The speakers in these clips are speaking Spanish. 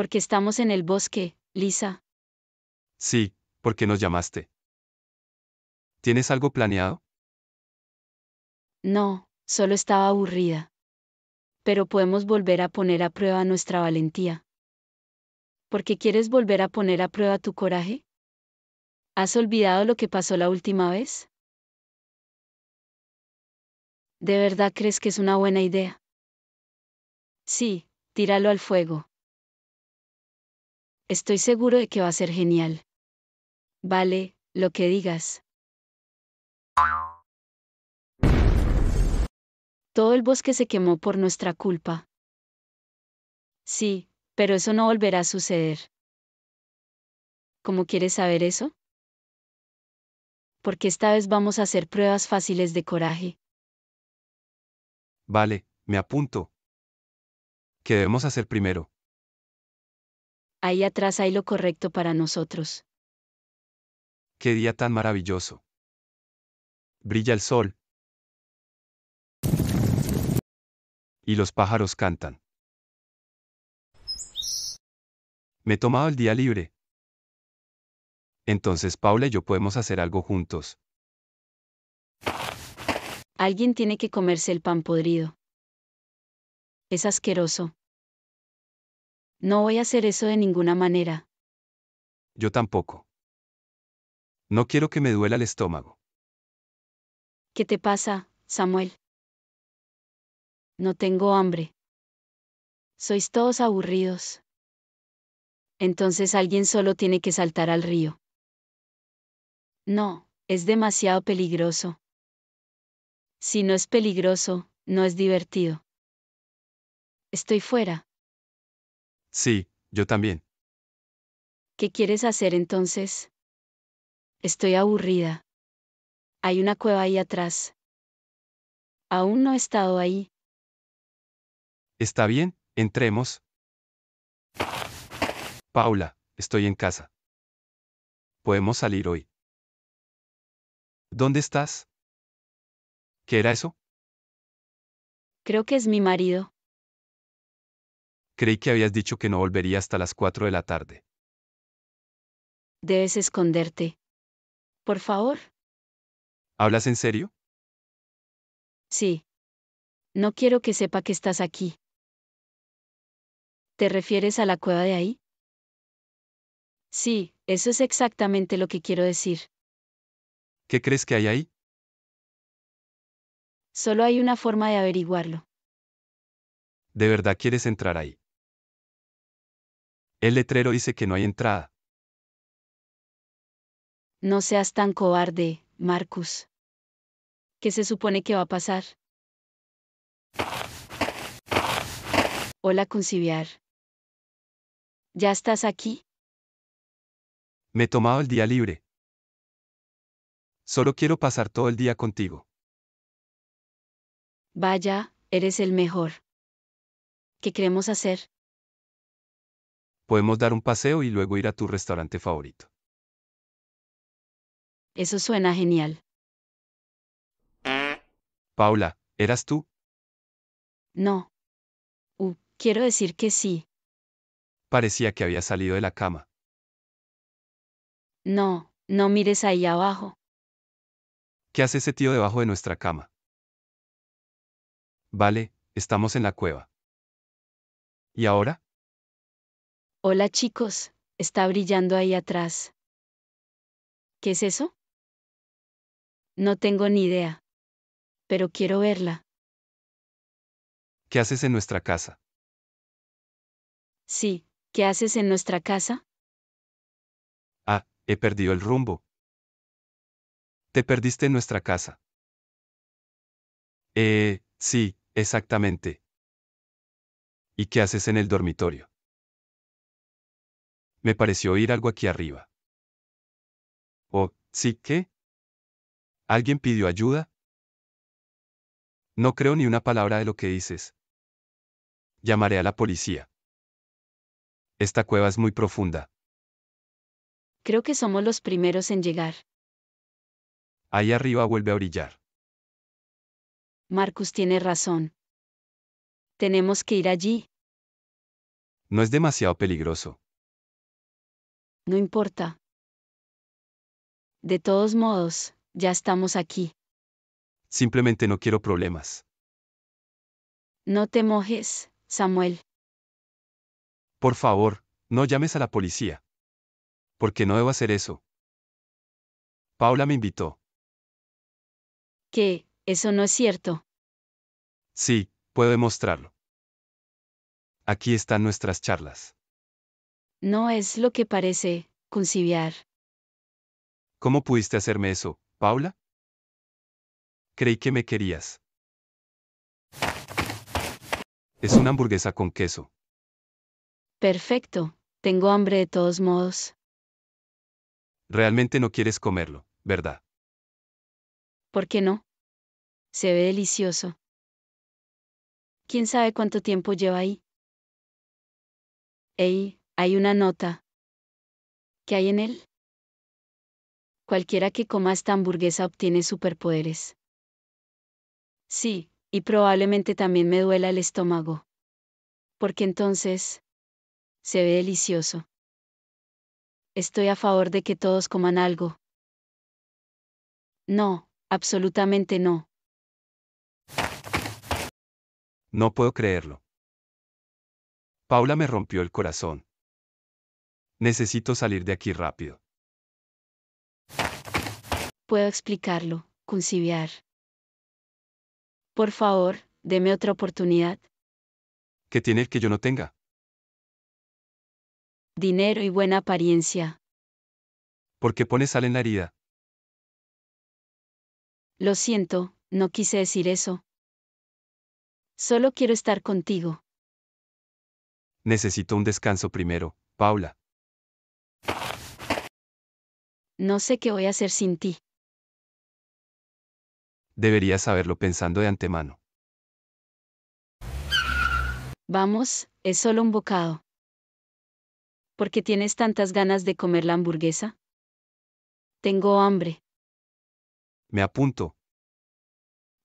Porque estamos en el bosque, Lisa. Sí, porque nos llamaste. ¿Tienes algo planeado? No, solo estaba aburrida. Pero podemos volver a poner a prueba nuestra valentía. ¿Por qué quieres volver a poner a prueba tu coraje? ¿Has olvidado lo que pasó la última vez? ¿De verdad crees que es una buena idea? Sí, tíralo al fuego. Estoy seguro de que va a ser genial. Vale, lo que digas. Todo el bosque se quemó por nuestra culpa. Sí, pero eso no volverá a suceder. ¿Cómo quieres saber eso? Porque esta vez vamos a hacer pruebas fáciles de coraje. Vale, me apunto. ¿Qué debemos hacer primero? ahí atrás hay lo correcto para nosotros. Qué día tan maravilloso. Brilla el sol. Y los pájaros cantan. Me he tomado el día libre. Entonces Paula y yo podemos hacer algo juntos. Alguien tiene que comerse el pan podrido. Es asqueroso. No voy a hacer eso de ninguna manera. Yo tampoco. No quiero que me duela el estómago. ¿Qué te pasa, Samuel? No tengo hambre. Sois todos aburridos. Entonces alguien solo tiene que saltar al río. No, es demasiado peligroso. Si no es peligroso, no es divertido. Estoy fuera. Sí, yo también. ¿Qué quieres hacer entonces? Estoy aburrida. Hay una cueva ahí atrás. Aún no he estado ahí. Está bien, entremos. Paula, estoy en casa. Podemos salir hoy. ¿Dónde estás? ¿Qué era eso? Creo que es mi marido. Creí que habías dicho que no volvería hasta las cuatro de la tarde. Debes esconderte. Por favor. ¿Hablas en serio? Sí. No quiero que sepa que estás aquí. ¿Te refieres a la cueva de ahí? Sí, eso es exactamente lo que quiero decir. ¿Qué crees que hay ahí? Solo hay una forma de averiguarlo. ¿De verdad quieres entrar ahí? El letrero dice que no hay entrada. No seas tan cobarde, Marcus. ¿Qué se supone que va a pasar? Hola, concibiar. ¿Ya estás aquí? Me he tomado el día libre. Solo quiero pasar todo el día contigo. Vaya, eres el mejor. ¿Qué queremos hacer? Podemos dar un paseo y luego ir a tu restaurante favorito. Eso suena genial. Paula, ¿eras tú? No. Uh, quiero decir que sí. Parecía que había salido de la cama. No, no mires ahí abajo. ¿Qué hace ese tío debajo de nuestra cama? Vale, estamos en la cueva. ¿Y ahora? Hola chicos, está brillando ahí atrás. ¿Qué es eso? No tengo ni idea. Pero quiero verla. ¿Qué haces en nuestra casa? Sí, ¿qué haces en nuestra casa? Ah, he perdido el rumbo. Te perdiste en nuestra casa. Eh, sí, exactamente. ¿Y qué haces en el dormitorio? Me pareció oír algo aquí arriba. Oh, ¿sí qué? ¿Alguien pidió ayuda? No creo ni una palabra de lo que dices. Llamaré a la policía. Esta cueva es muy profunda. Creo que somos los primeros en llegar. Ahí arriba vuelve a brillar. Marcus tiene razón. Tenemos que ir allí. No es demasiado peligroso no importa. De todos modos, ya estamos aquí. Simplemente no quiero problemas. No te mojes, Samuel. Por favor, no llames a la policía. Porque no debo hacer eso. Paula me invitó. ¿Qué? eso no es cierto. Sí, puedo demostrarlo. Aquí están nuestras charlas. No es lo que parece, conciliar. ¿Cómo pudiste hacerme eso, Paula? Creí que me querías. Es una hamburguesa con queso. Perfecto, tengo hambre de todos modos. Realmente no quieres comerlo, ¿verdad? ¿Por qué no? Se ve delicioso. ¿Quién sabe cuánto tiempo lleva ahí? Ey, hay una nota. ¿Qué hay en él? Cualquiera que coma esta hamburguesa obtiene superpoderes. Sí, y probablemente también me duela el estómago. Porque entonces... Se ve delicioso. Estoy a favor de que todos coman algo. No, absolutamente no. No puedo creerlo. Paula me rompió el corazón. Necesito salir de aquí rápido. Puedo explicarlo, conciliar. Por favor, deme otra oportunidad. ¿Qué tiene que yo no tenga? Dinero y buena apariencia. ¿Por qué pones sal en la herida? Lo siento, no quise decir eso. Solo quiero estar contigo. Necesito un descanso primero, Paula no sé qué voy a hacer sin ti. Deberías saberlo pensando de antemano. Vamos, es solo un bocado. ¿Por qué tienes tantas ganas de comer la hamburguesa? Tengo hambre. Me apunto.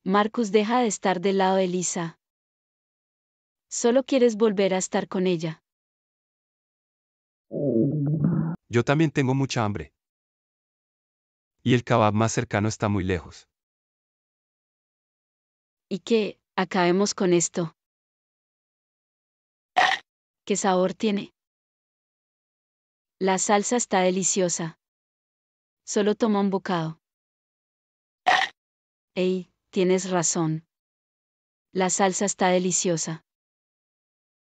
Marcus deja de estar del lado de Lisa. Solo quieres volver a estar con ella. Yo también tengo mucha hambre y el kebab más cercano está muy lejos. ¿Y qué? Acabemos con esto. ¿Qué sabor tiene? La salsa está deliciosa. Solo toma un bocado. Ey, tienes razón. La salsa está deliciosa.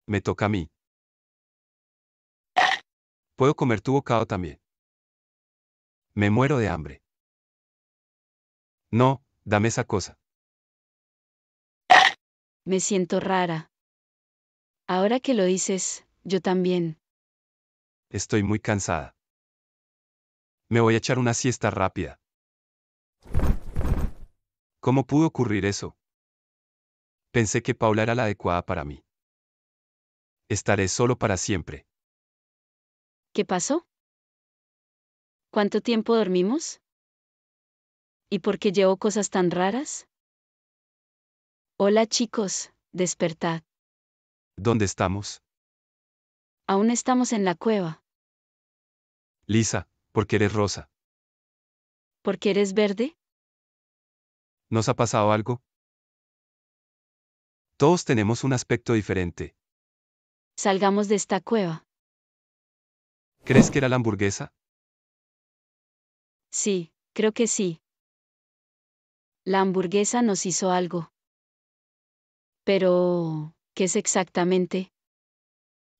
Me toca a mí. Puedo comer tu bocado también. Me muero de hambre. No, dame esa cosa. Me siento rara. Ahora que lo dices, yo también. Estoy muy cansada. Me voy a echar una siesta rápida. ¿Cómo pudo ocurrir eso? Pensé que Paula era la adecuada para mí. Estaré solo para siempre. ¿Qué pasó? ¿Cuánto tiempo dormimos? ¿Y por qué llevo cosas tan raras? Hola chicos, despertad. ¿Dónde estamos? Aún estamos en la cueva. Lisa, ¿por qué eres rosa? ¿Por qué eres verde? ¿Nos ha pasado algo? Todos tenemos un aspecto diferente. Salgamos de esta cueva. ¿Crees que era la hamburguesa? Sí, creo que sí la hamburguesa nos hizo algo. Pero, ¿qué es exactamente?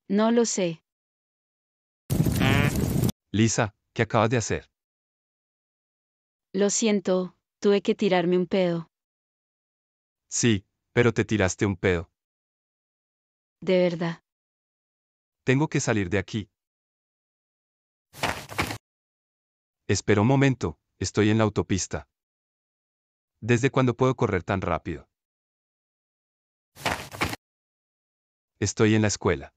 No lo sé. Lisa, ¿qué acabas de hacer? Lo siento, tuve que tirarme un pedo. Sí, pero te tiraste un pedo. De verdad. Tengo que salir de aquí. Espera un momento, estoy en la autopista. ¿Desde cuándo puedo correr tan rápido? Estoy en la escuela.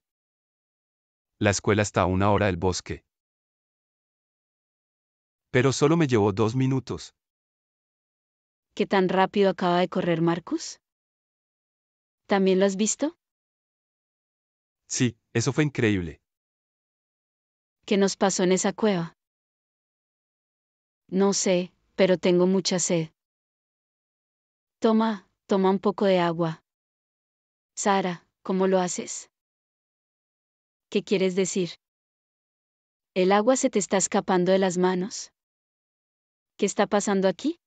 La escuela está a una hora del bosque. Pero solo me llevó dos minutos. ¿Qué tan rápido acaba de correr Marcus? ¿También lo has visto? Sí, eso fue increíble. ¿Qué nos pasó en esa cueva? No sé, pero tengo mucha sed. Toma, toma un poco de agua. Sara, ¿cómo lo haces? ¿Qué quieres decir? ¿El agua se te está escapando de las manos? ¿Qué está pasando aquí?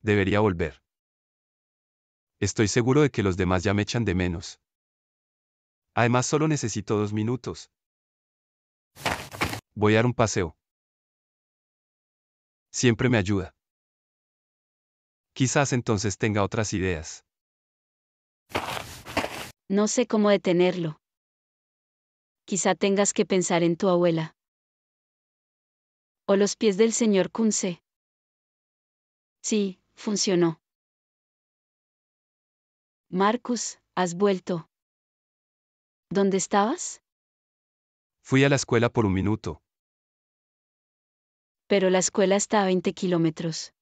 Debería volver. Estoy seguro de que los demás ya me echan de menos. Además, solo necesito dos minutos. Voy a dar un paseo. Siempre me ayuda. Quizás entonces tenga otras ideas. No sé cómo detenerlo. Quizá tengas que pensar en tu abuela. O los pies del señor Kunze. Sí, funcionó. Marcus, has vuelto. ¿Dónde estabas? Fui a la escuela por un minuto. Pero la escuela está a 20 kilómetros.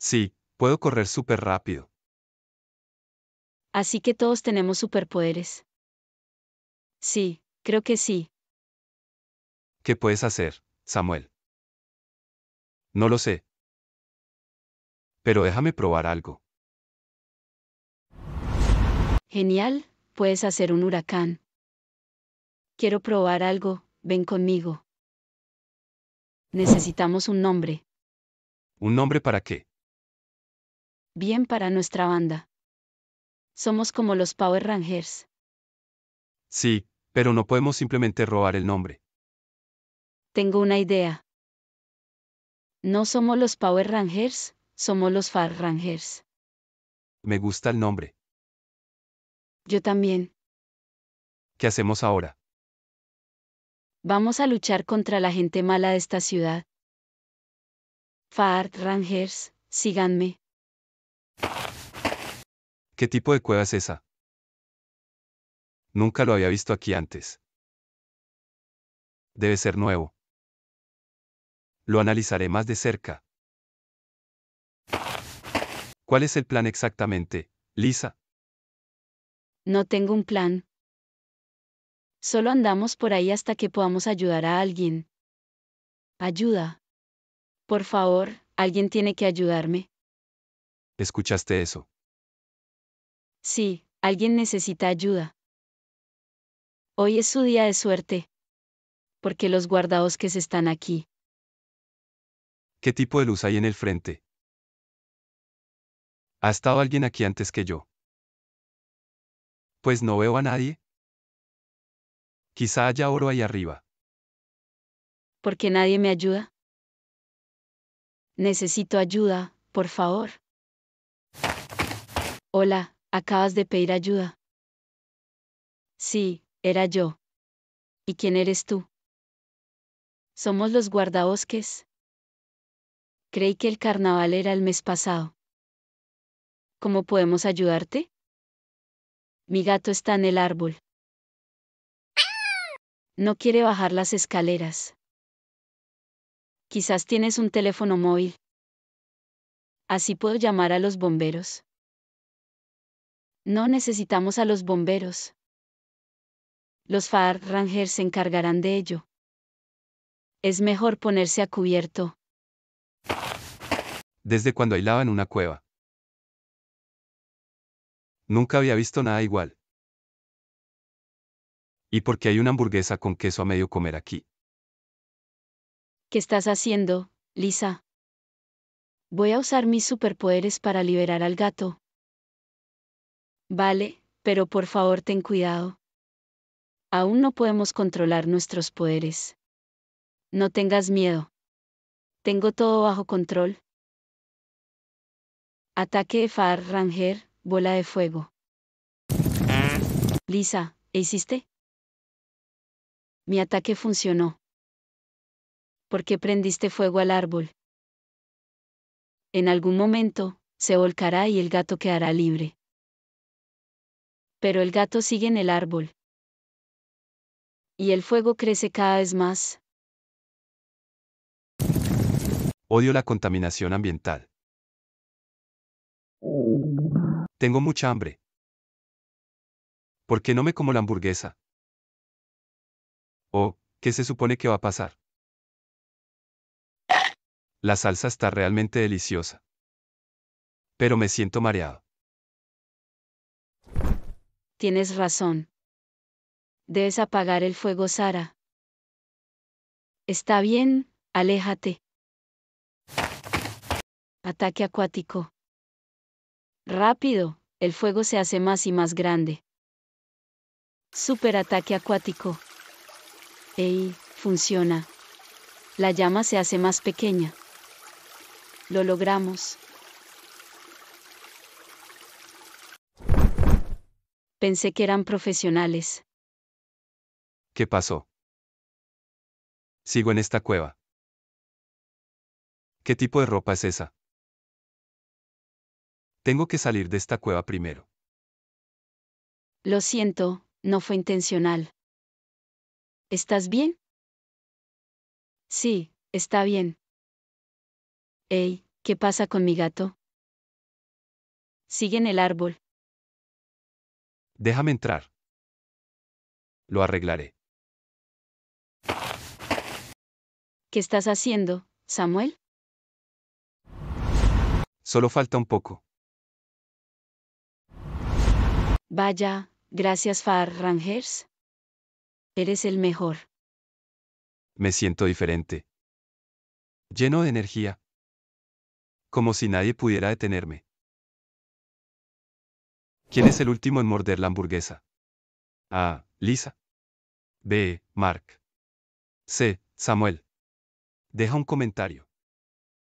Sí, puedo correr súper rápido. Así que todos tenemos superpoderes. Sí, creo que sí. ¿Qué puedes hacer, Samuel? No lo sé. Pero déjame probar algo. Genial, puedes hacer un huracán. Quiero probar algo, ven conmigo. Necesitamos un nombre. ¿Un nombre para qué? bien para nuestra banda. Somos como los Power Rangers. Sí, pero no podemos simplemente robar el nombre. Tengo una idea. No somos los Power Rangers, somos los Far Rangers. Me gusta el nombre. Yo también. ¿Qué hacemos ahora? Vamos a luchar contra la gente mala de esta ciudad. Far Rangers, síganme. ¿Qué tipo de cueva es esa? Nunca lo había visto aquí antes. Debe ser nuevo. Lo analizaré más de cerca. ¿Cuál es el plan exactamente, Lisa? No tengo un plan. Solo andamos por ahí hasta que podamos ayudar a alguien. Ayuda. Por favor, alguien tiene que ayudarme. ¿Escuchaste eso? Sí, alguien necesita ayuda. Hoy es su día de suerte. Porque los se están aquí. ¿Qué tipo de luz hay en el frente? ¿Ha estado alguien aquí antes que yo? Pues no veo a nadie. Quizá haya oro ahí arriba. ¿Por qué nadie me ayuda? Necesito ayuda, por favor. Hola, Acabas de pedir ayuda. Sí, era yo. ¿Y quién eres tú? Somos los guardabosques. Creí que el carnaval era el mes pasado. ¿Cómo podemos ayudarte? Mi gato está en el árbol. No quiere bajar las escaleras. Quizás tienes un teléfono móvil. Así puedo llamar a los bomberos. No necesitamos a los bomberos. Los Far Rangers se encargarán de ello. Es mejor ponerse a cubierto. Desde cuando hay en una cueva. Nunca había visto nada igual. ¿Y por qué hay una hamburguesa con queso a medio comer aquí? ¿Qué estás haciendo, Lisa? Voy a usar mis superpoderes para liberar al gato. Vale, pero por favor ten cuidado. Aún no podemos controlar nuestros poderes. No tengas miedo. Tengo todo bajo control. Ataque de Far Ranger, bola de fuego. Lisa, ¿hiciste? Mi ataque funcionó. ¿Por qué prendiste fuego al árbol? En algún momento, se volcará y el gato quedará libre pero el gato sigue en el árbol. Y el fuego crece cada vez más. Odio la contaminación ambiental. Tengo mucha hambre. ¿Por qué no me como la hamburguesa? ¿O oh, qué se supone que va a pasar? La salsa está realmente deliciosa. Pero me siento mareado tienes razón. Debes apagar el fuego, Sara. Está bien, aléjate. Ataque acuático. Rápido, el fuego se hace más y más grande. ataque acuático. Ey, funciona. La llama se hace más pequeña. Lo logramos. Pensé que eran profesionales. ¿Qué pasó? Sigo en esta cueva. ¿Qué tipo de ropa es esa? Tengo que salir de esta cueva primero. Lo siento, no fue intencional. ¿Estás bien? Sí, está bien. Ey, ¿qué pasa con mi gato? Sigue en el árbol. Déjame entrar. Lo arreglaré. ¿Qué estás haciendo, Samuel? Solo falta un poco. Vaya, gracias Far Rangers. Eres el mejor. Me siento diferente. Lleno de energía. Como si nadie pudiera detenerme. ¿Quién es el último en morder la hamburguesa? A. Lisa. B. Mark. C. Samuel. Deja un comentario.